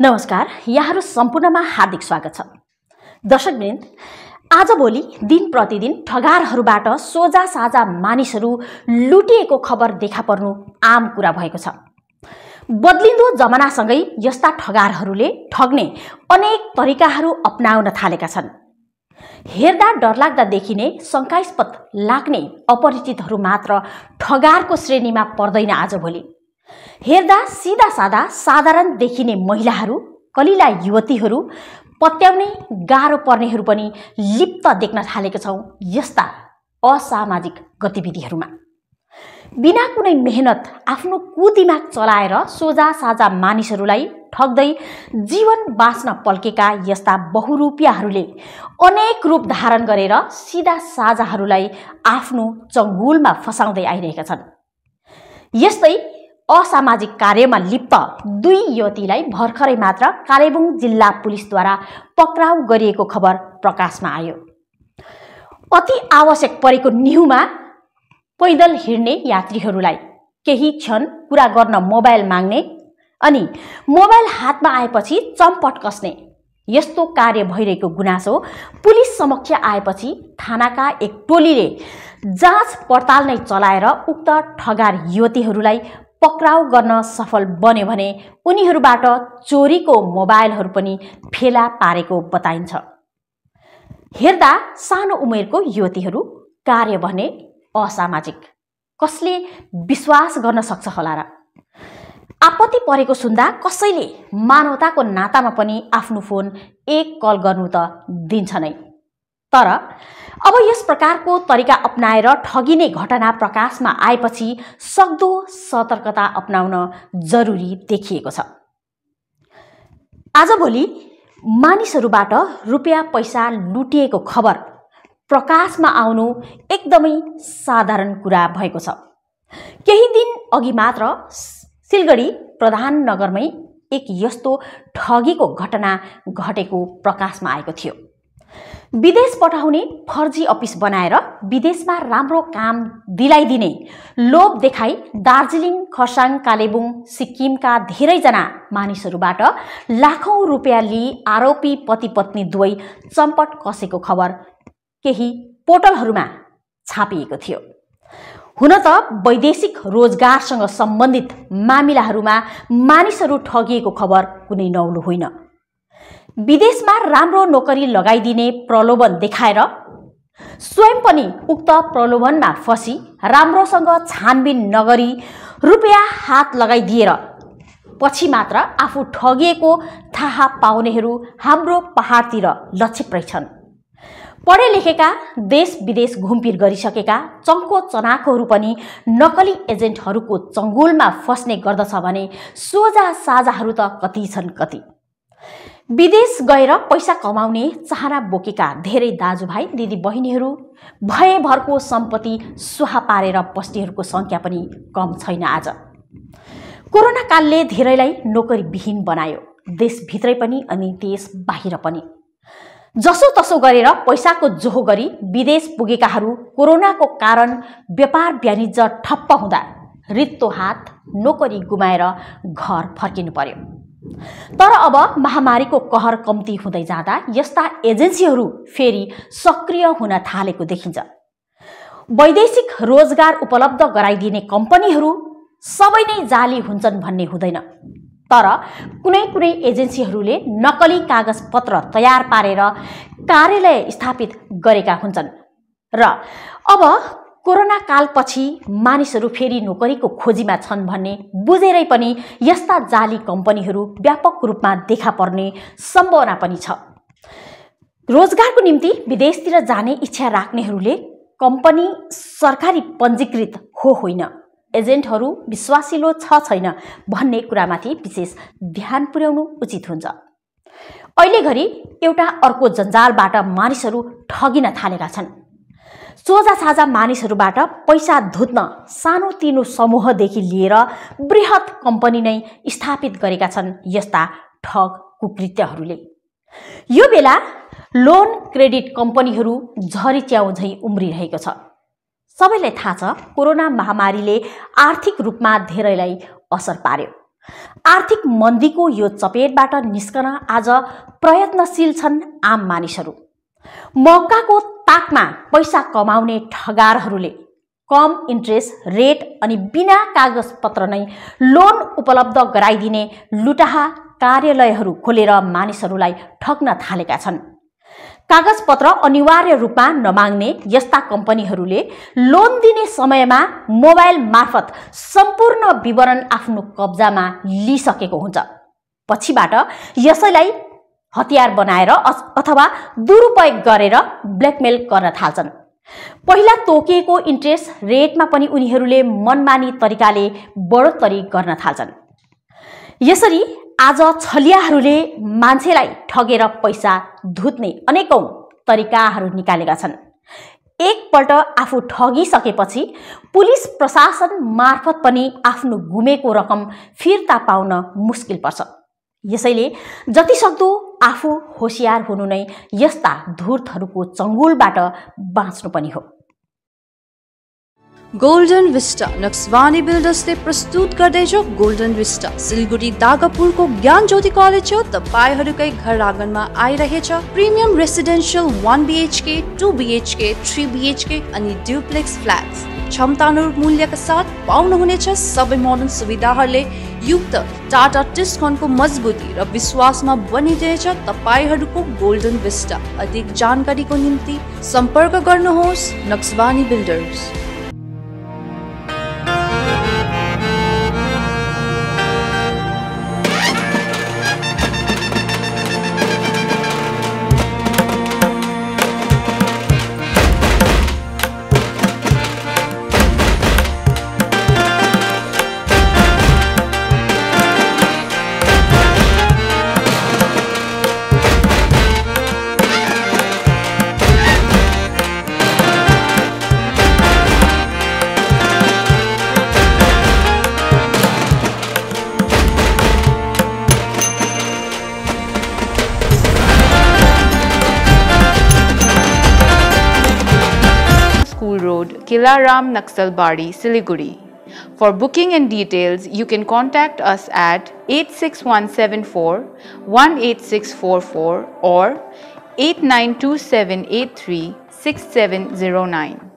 नमस्कार यहाँहरू सम्पूर्णमा हार्दिक स्वागत छ दर्शकवृन्द आजभोलि दिन प्रतिदिन ठगारहरूबाट सोझा साझा मानिसहरू लुटिएको खबर देखा पर्नु आम कुरा भएको छ बदलिँदो जमानासँगै यस्ता ठगारहरूले ठग्ने अनेक तरिकाहरू अप्नाउन थालेका छन् हेर्दा डरलाग्दा देखिने शङ्कास्पद लाग्ने अपरिचितहरू मात्र ठगारको श्रेणीमा पर्दैन आजभोलि हेर्दा सिधा सादा साधारण देखिने महिलाहरू कलिला युवतीहरू पत्याउने गाह्रो पर्नेहरू पनि लिप्त देख्न थालेका छौँ यस्ता असामाजिक गतिविधिहरूमा बिना कुनै मेहनत आफ्नो कुदिमाग चलाएर सोझा साझा मानिसहरूलाई ठग्दै जीवन बाँच्न पल्केका यस्ता बहुरूपियाहरूले अनेक रूप धारण गरेर सिधा साझाहरूलाई आफ्नो चङ्गुलमा फसाउँदै आइरहेका छन् यस्तै असामाजिक कार्यमा लिप्त दुई युवतीलाई भर्खरै मात्र कालेबुङ जिल्ला पुलिसद्वारा पक्राउ गरिएको खबर प्रकाशमा आयो अति आवश्यक परेको निहुमा पैदल हिँड्ने यात्रीहरूलाई केही क्षण कुरा गर्न मोबाइल माग्ने अनि मोबाइल हातमा आएपछि चम्पट कस्ने यस्तो कार्य भइरहेको गुनासो पुलिस समक्ष आएपछि थानाका एक टोलीले जाँच पडताल नै चलाएर उक्त ठगार युवतीहरूलाई पक्राउ गर्न सफल बन्यो भने उनीहरूबाट चोरीको मोबाइलहरू पनि फेला पारेको बताइन्छ हेर्दा सानो उमेरको युवतीहरू कार्य भने असामाजिक कसले विश्वास गर्न सक्छ होला र आपत्ति परेको सुन्दा कसैले मानवताको नातामा पनि आफ्नो फोन एक कल गर्नु त दिन्छ नै तर अब यस प्रकारको तरिका अप्नाएर ठगिने घटना प्रकाशमा आएपछि सक्दो सतर्कता अप्नाउन जरुरी देखिएको छ आजभोलि मानिसहरूबाट रुपियाँ पैसा लुटिएको खबर प्रकाशमा आउनु एकदमै साधारण कुरा भएको छ केही दिन अघि मात्र सिलगढी प्रधान नगरमै एक यस्तो ठगीको घटना घटेको प्रकाशमा आएको थियो विदेश पठाउने फर्जी अफिस बनाएर विदेशमा राम्रो काम दिलाइदिने लोभ देखाई दार्जिलिङ खरसाङ कालेबुङ सिक्किमका धेरैजना मानिसहरूबाट लाखौँ रुपियाँ लिई आरोपी पति पत्नी दुवै चम्पट कसेको खबर केही पोर्टलहरूमा छापिएको थियो हुन त वैदेशिक रोजगारसँग सम्बन्धित मामिलाहरूमा मानिसहरू ठगिएको खबर कुनै नौलो होइन विदेशमा राम्रो नोकरी लगाइदिने प्रलोभन देखाएर स्वयं पनि उक्त प्रलोभनमा फसी राम्रोसँग छानबिन नगरी रुपियाँ हात लगाइदिएर पछि मात्र आफू ठगिएको थाहा पाउनेहरू हाम्रो पहाडतिर लक्षिप्रै छन् पढे लेखेका देश विदेश घुमफिर गरिसकेका चङ्को चनाकोहरू पनि नकली एजेन्टहरूको चङ्गुलमा फस्ने गर्दछ भने सोझा साझाहरू त कति छन् कति विदेश गएर पैसा कमाउने चाहना बोकेका धेरै दाजुभाइ दिदीबहिनीहरू भयभरको सम्पत्ति सुहा पारेर बस्नेहरूको सङ्ख्या पनि कम छैन आज कोरोना कालले धेरैलाई नोकरीविहीन बनायो देशभित्रै पनि अनि देश बाहिर पनि जसोतसो गरेर पैसाको जोहो गरी विदेश पुगेकाहरू कोरोनाको कारण व्यापार वाणिज्य ठप्प हुँदा रित्तो हात नोकरी गुमाएर घर फर्किनु पर्यो तर अब महामारीको कहर कम्ती हुँदै जाँदा यस्ता एजेन्सीहरू फेरि सक्रिय हुन थालेको देखिन्छ वैदेशिक रोजगार उपलब्ध गराइदिने कम्पनीहरू सबै नै जाली हुन्छन् भन्ने हुँदैन तर कुनै कुनै एजेन्सीहरूले नक्कली कागजपत्र तयार पारेर कार्यालय स्थापित गरेका हुन्छन् र अब कोरोना कालपछि मानिसहरू फेरि नोकरीको खोजीमा छन् भन्ने बुझेरै पनि यस्ता जाली कम्पनीहरू व्यापक रूपमा देखा पर्ने सम्भावना पनि छ रोजगारको निम्ति विदेशतिर जाने इच्छा राख्नेहरूले कम्पनी सरकारी पञ्जीकृत हो होइन एजेन्टहरू विश्वासिलो छ छैन भन्ने कुरामाथि विशेष ध्यान पुर्याउनु उचित हुन्छ अहिले घरि एउटा अर्को जन्जालबाट मानिसहरू ठगिन थालेका छन् सोझासाझा मानिसहरूबाट पैसा धुत्न सानोतिनो समूहदेखि लिएर वृहत कम्पनी नै स्थापित गरेका छन् यस्ता ठग कुकृत्यहरूले यो बेला लोन क्रेडिट कम्पनीहरू झरी च्याउ झैँ उम्रिरहेको छ सबैलाई थाहा छ कोरोना महामारीले आर्थिक रूपमा धेरैलाई असर पार्यो आर्थिक मन्दीको यो चपेटबाट निस्कन आज प्रयत्नशील छन् आम मानिसहरू मौकाको पाकमा पैसा कमाउने ठगारहरूले कम इन्ट्रेस्ट रेट अनि बिना कागजपत्र नै लोन उपलब्ध गराइदिने लुटाहा कार्यालयहरू खोलेर मानिसहरूलाई ठग्न थालेका छन् कागजपत्र अनिवार्य रूपमा नमाग्ने यस्ता कम्पनीहरूले लोन दिने समयमा मोबाइल मार्फत सम्पूर्ण विवरण आफ्नो कब्जामा लिइसकेको हुन्छ पछिबाट यसैलाई हतियार बनाएर अथवा दुरुपयोग गरेर ब्ल्याकमेल गर्न थाल्छन् पहिला तोकिएको इन्ट्रेस्ट रेटमा पनि उनीहरूले मनमानी तरिकाले बढोत्तरी गर्न थाल्छन् यसरी आज छलियाहरूले मान्छेलाई ठगेर पैसा धुत्ने अनेकौँ तरिकाहरू निकालेका छन् एकपल्ट आफू ठगिसकेपछि पुलिस प्रशासन मार्फत पनि आफ्नो गुमेको रकम फिर्ता पाउन मुस्किल पर्छ यसैले जतिसक्दो आफू होसियार हुनु नै यस्ता धुर्तहरूको चङ्गुलबाट बाँच्नु पनि हो गोल्डन विस्टा नक्सवानी बिल्डर्सले प्रस्तुत गर्दैछ गोल्डन विस्टा सिलगढी दागापुरको ज्ञान ज्योति कलेज हो तपाईँहरूकै घर आँगनमा आइरहेछ premium residential one BHK two BHK three BHK अनि ड्युप्लेक्स फ्ल्याट्स क्षमता मूल्यका साथ पाउनुहुनेछ सबै मोडर्न सुविधाहरूले युक्त टाटा टिस्कनको मजबुती र विश्वासमा बनिरहेछ तपाईँहरूको गोल्डन विस्टा अधिक जानकारीको निम्ति सम्पर्क गर्नुहोस् Naxwani builders Kilaram Naxalbari, Siliguri. For booking and details, you can contact us at 86174 18644 or 892783